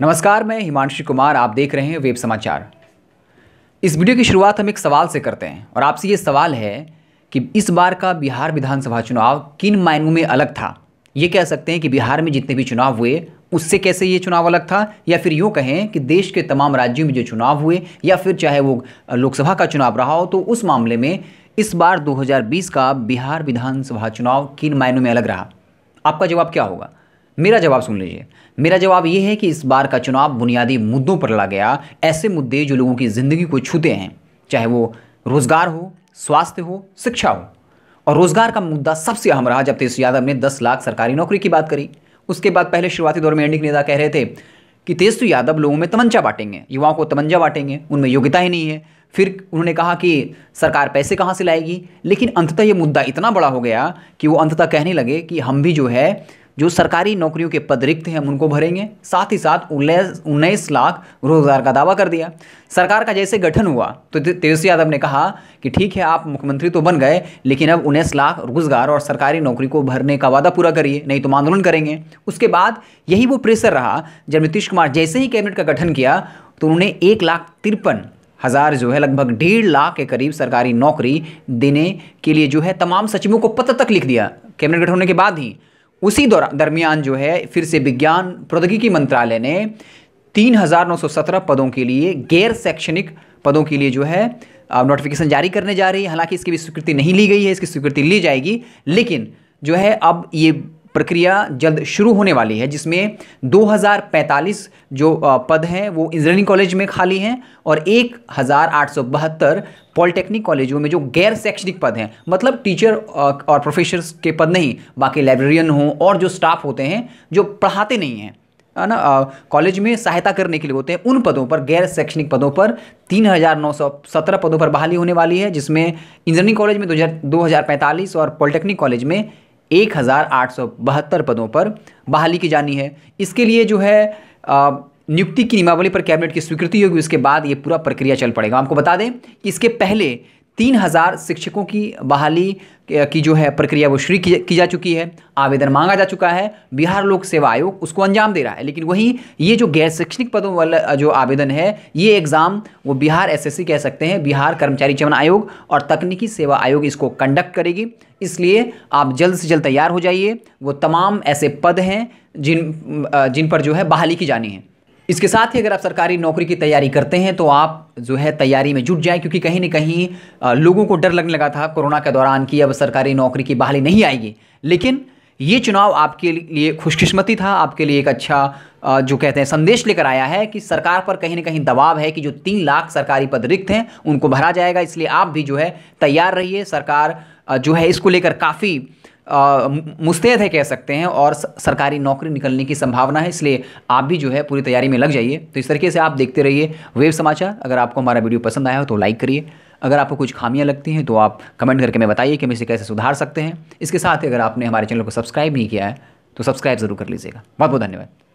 नमस्कार मैं हिमांशु कुमार आप देख रहे हैं वेब समाचार इस वीडियो की शुरुआत हम एक सवाल से करते हैं और आपसे ये सवाल है कि इस बार का बिहार विधानसभा चुनाव किन मायनों में अलग था ये कह सकते हैं कि बिहार में जितने भी चुनाव हुए उससे कैसे ये चुनाव अलग था या फिर यूँ कहें कि देश के तमाम राज्यों में जो चुनाव हुए या फिर चाहे वो लोकसभा का चुनाव रहा हो तो उस मामले में इस बार 2020 का बिहार विधानसभा चुनाव किन मायनों में अलग रहा आपका जवाब क्या होगा मेरा जवाब सुन लीजिए मेरा जवाब ये है कि इस बार का चुनाव बुनियादी मुद्दों पर लड़ा गया ऐसे मुद्दे जो लोगों की ज़िंदगी को छूते हैं चाहे वो रोज़गार हो स्वास्थ्य हो शिक्षा हो और रोज़गार का मुद्दा सबसे अहम रहा जब तेजस्वी यादव ने दस लाख सरकारी नौकरी की बात करी उसके बाद पहले शुरुआती दौर में एंडिक नेता कह रहे थे कि तेजस्वी तो यादव लोगों में तमंचा बांटेंगे युवाओं को तमंचा बांटेंगे उनमें योग्यता ही नहीं है फिर उन्होंने कहा कि सरकार पैसे कहाँ से लाएगी लेकिन अंततः ये मुद्दा इतना बड़ा हो गया कि वो अंततः कहने लगे कि हम भी जो है जो सरकारी नौकरियों के पद रिक्त हैं उनको भरेंगे साथ ही साथ उन्नीस उन्नीस लाख रोजगार का दावा कर दिया सरकार का जैसे गठन हुआ तो तेजस्वी यादव ने कहा कि ठीक है आप मुख्यमंत्री तो बन गए लेकिन अब उन्नीस लाख रोजगार और सरकारी नौकरी को भरने का वादा पूरा करिए नहीं तो आंदोलन करेंगे उसके बाद यही वो प्रेशर रहा जब नीतीश कुमार जैसे ही कैबिनेट का गठन किया तो उन्होंने एक लाख तिरपन हज़ार जो है लगभग डेढ़ लाख के करीब सरकारी नौकरी देने के लिए जो है तमाम सचिवों को पत्र तक लिख दिया कैबिनेट गठन होने के बाद ही उसी दौरान दरमियान जो है फिर से विज्ञान प्रौद्योगिकी मंत्रालय ने 3,917 पदों के लिए गैर शैक्षणिक पदों के लिए जो है नोटिफिकेशन जारी करने जा रही है हालांकि इसकी भी स्वीकृति नहीं ली गई है इसकी स्वीकृति ली जाएगी लेकिन जो है अब ये प्रक्रिया जल्द शुरू होने वाली है जिसमें 2045 जो पद हैं वो इंजीनियरिंग कॉलेज में खाली हैं और एक पॉलिटेक्निक कॉलेजों में जो गैर शैक्षणिक पद हैं मतलब टीचर और प्रोफेसर्स के पद नहीं बाकी लाइब्रेरियन हों और जो स्टाफ होते हैं जो पढ़ाते नहीं हैं है ना कॉलेज में सहायता करने के लिए होते हैं उन पदों पर गैर शैक्षणिक पदों पर तीन हज़ार नौ सौ सत्रह पदों पर बहाली होने वाली है जिसमें इंजीनियरिंग कॉलेज में दो हज़ार दो हज़ार पैंतालीस और पॉलिटेक्निक कॉलेज में एक पदों पर बहाली की जानी है इसके लिए जो है आ, नियुक्ति की नियमावली पर कैबिनेट की स्वीकृति होगी उसके बाद ये पूरा प्रक्रिया चल पड़ेगा आपको बता दें कि इसके पहले तीन हज़ार शिक्षकों की बहाली की जो है प्रक्रिया वो शुरू की जा चुकी है आवेदन मांगा जा चुका है बिहार लोक सेवा आयोग उसको अंजाम दे रहा है लेकिन वहीं ये जो गैर शैक्षणिक पदों वाला जो आवेदन है ये एग्ज़ाम वो बिहार एसएससी कह सकते हैं बिहार कर्मचारी चयन आयोग और तकनीकी सेवा आयोग इसको कंडक्ट करेगी इसलिए आप जल्द से जल्द तैयार हो जाइए वो तमाम ऐसे पद हैं जिन जिन पर जो है बहाली की जानी है इसके साथ ही अगर आप सरकारी नौकरी की तैयारी करते हैं तो आप जो है तैयारी में जुट जाएं क्योंकि कहीं ना कहीं लोगों को डर लगने लगा था कोरोना के दौरान कि अब सरकारी नौकरी की बहाली नहीं आएगी लेकिन ये चुनाव आपके लिए खुशकिस्मती था आपके लिए एक अच्छा जो कहते हैं संदेश लेकर आया है कि सरकार पर कहीं ना कहीं दबाव है कि जो तीन लाख सरकारी पद रिक्त हैं उनको भरा जाएगा इसलिए आप भी जो है तैयार रहिए सरकार जो है इसको लेकर काफ़ी मुस्तैद है कह सकते हैं और सरकारी नौकरी निकलने की संभावना है इसलिए आप भी जो है पूरी तैयारी में लग जाइए तो इस तरीके से आप देखते रहिए वेब समाचार अगर आपको हमारा वीडियो पसंद आया हो तो लाइक करिए अगर आपको कुछ खामियां लगती हैं तो आप कमेंट करके हमें बताइए कि हम इसे कैसे सुधार सकते हैं इसके साथ ही अगर आपने हमारे चैनल को सब्सक्राइब नहीं किया है तो सब्सक्राइब ज़रूर कर लीजिएगा बहुत बहुत धन्यवाद